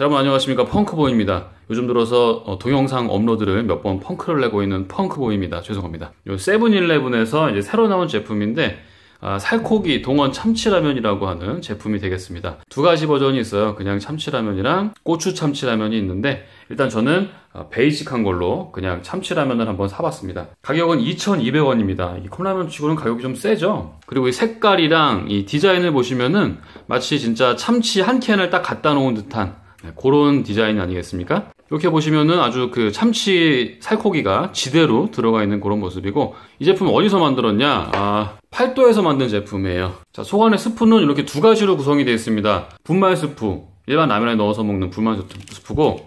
여러분 안녕하십니까 펑크보입니다. 요즘 들어서 어, 동영상 업로드를 몇 번 펑크를 내고 있는 펑크보입니다. 죄송합니다. 요 세븐일레븐에서 이제 새로 나온 제품인데 아, 살코기 동원 참치라면이라고 하는 제품이 되겠습니다. 두 가지 버전이 있어요. 그냥 참치라면이랑 고추 참치라면이 있는데 일단 저는 아, 베이직한 걸로 그냥 참치라면을 한번 사봤습니다. 가격은 2,200원입니다. 이 컵라면 치고는 가격이 좀 세죠? 그리고 이 색깔이랑 이 디자인을 보시면은 마치 진짜 참치 한 캔을 딱 갖다 놓은 듯한 네, 그런 디자인 아니겠습니까? 이렇게 보시면은 아주 그 참치 살코기가 지대로 들어가 있는 그런 모습이고 이 제품 어디서 만들었냐? 아, 팔도에서 만든 제품이에요. 자, 소간의 스프는 이렇게 두 가지로 구성이 되어 있습니다. 분말 스프, 일반 라면에 넣어서 먹는 분말 스프고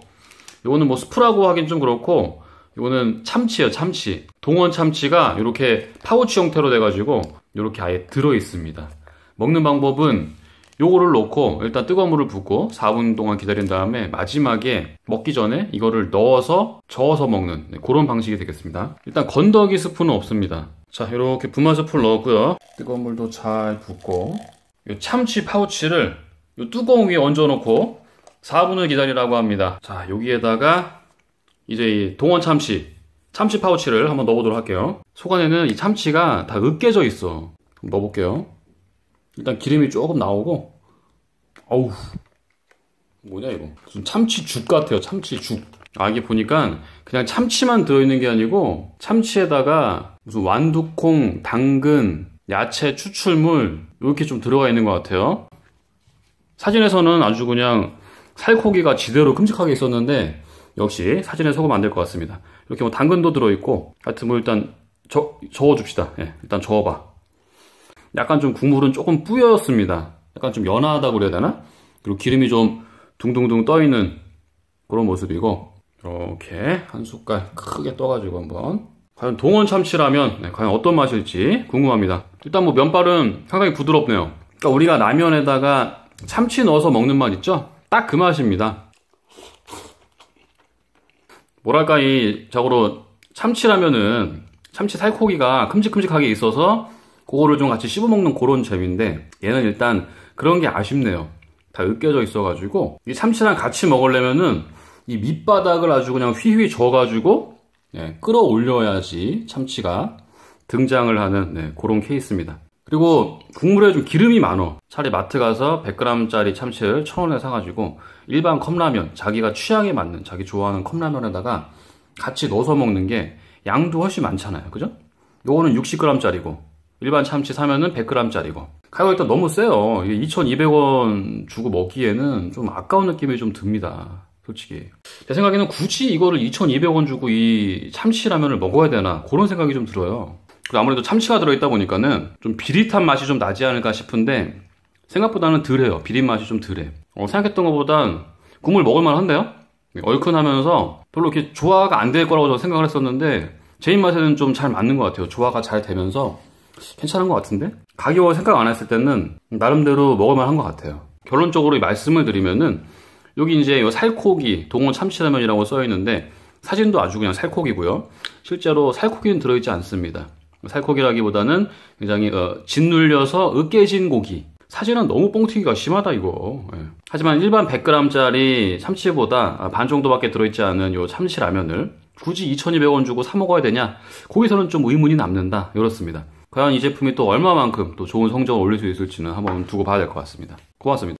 이거는 뭐 스프라고 하긴 좀 그렇고 이거는 참치예요, 참치. 동원 참치가 이렇게 파우치 형태로 돼 가지고 이렇게 아예 들어 있습니다. 먹는 방법은 요거를 넣고 일단 뜨거운 물을 붓고 4분 동안 기다린 다음에 마지막에 먹기 전에 이거를 넣어서 저어서 먹는 네, 그런 방식이 되겠습니다. 일단 건더기 스프는 없습니다. 자 이렇게 부마 스프를 넣었고요. 뜨거운 물도 잘 붓고 요 참치 파우치를 요 뚜껑 위에 얹어놓고 4분을 기다리라고 합니다. 자 여기에다가 이제 이 동원 참치 참치 파우치를 한번 넣어보도록 할게요. 속 안에는 이 참치가 다 으깨져 있어. 넣어볼게요. 일단 기름이 조금 나오고 어우 뭐냐 이거 무슨 참치죽 같아요 참치죽 아 이게 보니까 그냥 참치만 들어있는 게 아니고 참치에다가 무슨 완두콩, 당근, 야채, 추출물 이렇게 좀 들어가 있는 것 같아요 사진에서는 아주 그냥 살코기가 지대로 큼직하게 있었는데 역시 사진에 속으면 안 될 것 같습니다 이렇게 뭐 당근도 들어있고 하여튼 뭐 일단 저, 저어줍시다 예, 일단 저어봐 약간 좀 국물은 조금 뿌였습니다 약간 좀 연하다고 그래야 되나? 그리고 기름이 좀 둥둥둥 떠있는 그런 모습이고 이렇게 한 숟갈 크게 떠가지고 한번 과연 동원 참치라면 네, 과연 어떤 맛일지 궁금합니다 일단 뭐 면발은 상당히 부드럽네요 그러니까 우리가 라면에다가 참치 넣어서 먹는 맛 있죠? 딱 그 맛입니다 뭐랄까 이 자고로 참치라면은 참치 살코기가 큼직큼직하게 있어서 그거를 좀 같이 씹어먹는 그런 재미인데 얘는 일단 그런 게 아쉽네요. 다 으깨져 있어가지고 이 참치랑 같이 먹으려면은 이 밑바닥을 아주 그냥 휘휘 저어가지고 예, 끌어올려야지 참치가 등장을 하는 네, 그런 케이스입니다. 그리고 국물에 좀 기름이 많어. 차라리 마트 가서 100g짜리 참치를 1,000원에 사가지고 일반 컵라면, 자기가 취향에 맞는, 자기 좋아하는 컵라면에다가 같이 넣어서 먹는 게 양도 훨씬 많잖아요. 그죠? 요거는 60g짜리고 일반 참치 사면은 100g짜리고. 가격이 일단 너무 세요. 2,200원 주고 먹기에는 좀 아까운 느낌이 좀 듭니다. 솔직히. 제 생각에는 굳이 이거를 2,200원 주고 이 참치라면을 먹어야 되나 그런 생각이 좀 들어요. 아무래도 참치가 들어있다 보니까는 좀 비릿한 맛이 좀 나지 않을까 싶은데 생각보다는 덜해요. 비린 맛이 좀 덜해. 어, 생각했던 것보단 국물 먹을만 한데요? 네, 얼큰하면서 별로 이렇게 조화가 안 될 거라고 저는 생각을 했었는데 제 입맛에는 좀 잘 맞는 것 같아요. 조화가 잘 되면서 괜찮은 것 같은데? 가격을 생각 안 했을 때는 나름대로 먹을만한 것 같아요. 결론적으로 말씀을 드리면은 여기 이제 요 살코기 동원 참치라면이라고 써 있는데 사진도 아주 그냥 살코기고요. 실제로 살코기는 들어있지 않습니다. 살코기라기보다는 굉장히 어, 짓눌려서 으깨진 고기. 사진은 너무 뻥튀기가 심하다 이거. 예. 하지만 일반 100g짜리 참치보다 반 정도밖에 들어있지 않은 요 참치라면을 굳이 2,200원 주고 사 먹어야 되냐? 거기서는 좀 의문이 남는다. 이렇습니다. 과연 이 제품이 또 얼마만큼 또 좋은 성적을 올릴 수 있을지는 한번 두고 봐야 될 것 같습니다. 고맙습니다.